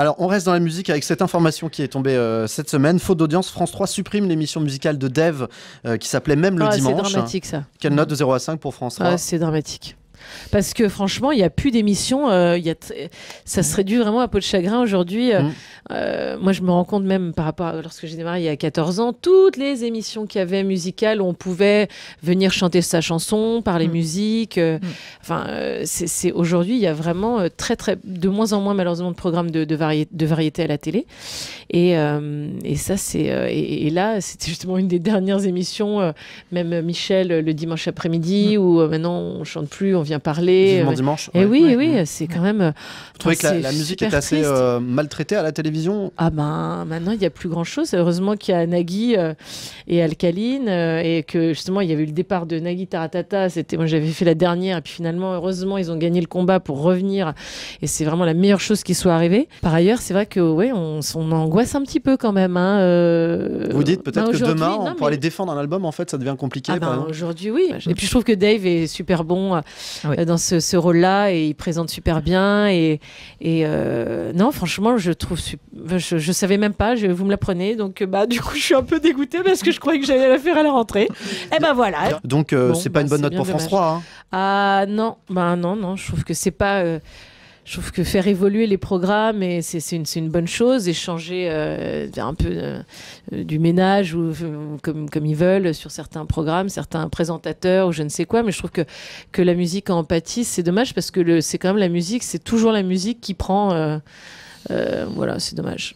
Alors, on reste dans la musique avec cette information qui est tombée euh, cette semaine. Faute d'audience, France 3 supprime l'émission musicale de Dev euh, qui s'appelait Même le ah, dimanche. C'est dramatique ça. Quelle note mm. de 0 à 5 pour France 3 ah, C'est dramatique. Parce que franchement, il n'y a plus d'émissions. Euh, ça se réduit vraiment à peau de chagrin aujourd'hui. Euh, mm. euh, moi, je me rends compte même par rapport à lorsque j'ai démarré il y a 14 ans, toutes les émissions qu'il y avait musicales où on pouvait venir chanter sa chanson, parler mm. musique. Mm. Enfin, c'est aujourd'hui, il y a vraiment très, très, de moins en moins, malheureusement, de programmes de, de variété à la télé. Et, ça, c'est. Et, là, c'était justement une des dernières émissions, même Michel le dimanche après-midi, où maintenant on chante plus, on vient vient parler. Euh, dimanche. Et eh oui, oui, mm. c'est quand même. Euh, Vous trouvez que la, musique est assez euh, maltraitée à la télévision Ah ben maintenant il n'y a plus grand chose. Heureusement qu'il y a Nagui et Alkaline et que justement il y avait eu le départ de Nagui Taratata. C'était moi j'avais fait la dernière et puis finalement heureusement ils ont gagné le combat pour revenir et c'est vraiment la meilleure chose qui soit arrivée. Par ailleurs c'est vrai que ouais on, on, angoisse un petit peu quand même. Hein, Vous dites peut-être ben, que demain on pour aller défendre un album en fait ça devient compliqué. Ah ben, aujourd'hui oui. Et puis je trouve que Dave est super bon euh, dans ce, rôle-là et il présente super bien. Et, et euh, non, franchement, je trouve. Je, savais même pas, je, vous me l'apprenez. Donc, euh, bah, du coup, je suis un peu dégoûtée parce que je croyais que j'allais la faire à la rentrée. Et eh ben voilà. Donc, c'est pas bah, une bonne note pour France 3. Hein. Ah non, bah, non, non, je trouve que c'est pas je trouve que faire évoluer les programmes, et c'est, une, une, bonne chose, échanger euh, un peu euh, du ménage ou euh, comme, comme, ils veulent sur certains programmes, certains présentateurs ou je ne sais quoi. Mais je trouve que, que la musique en empathie, c'est dommage parce que c'est quand même la musique, c'est toujours la musique qui prend. Euh, voilà, c'est dommage.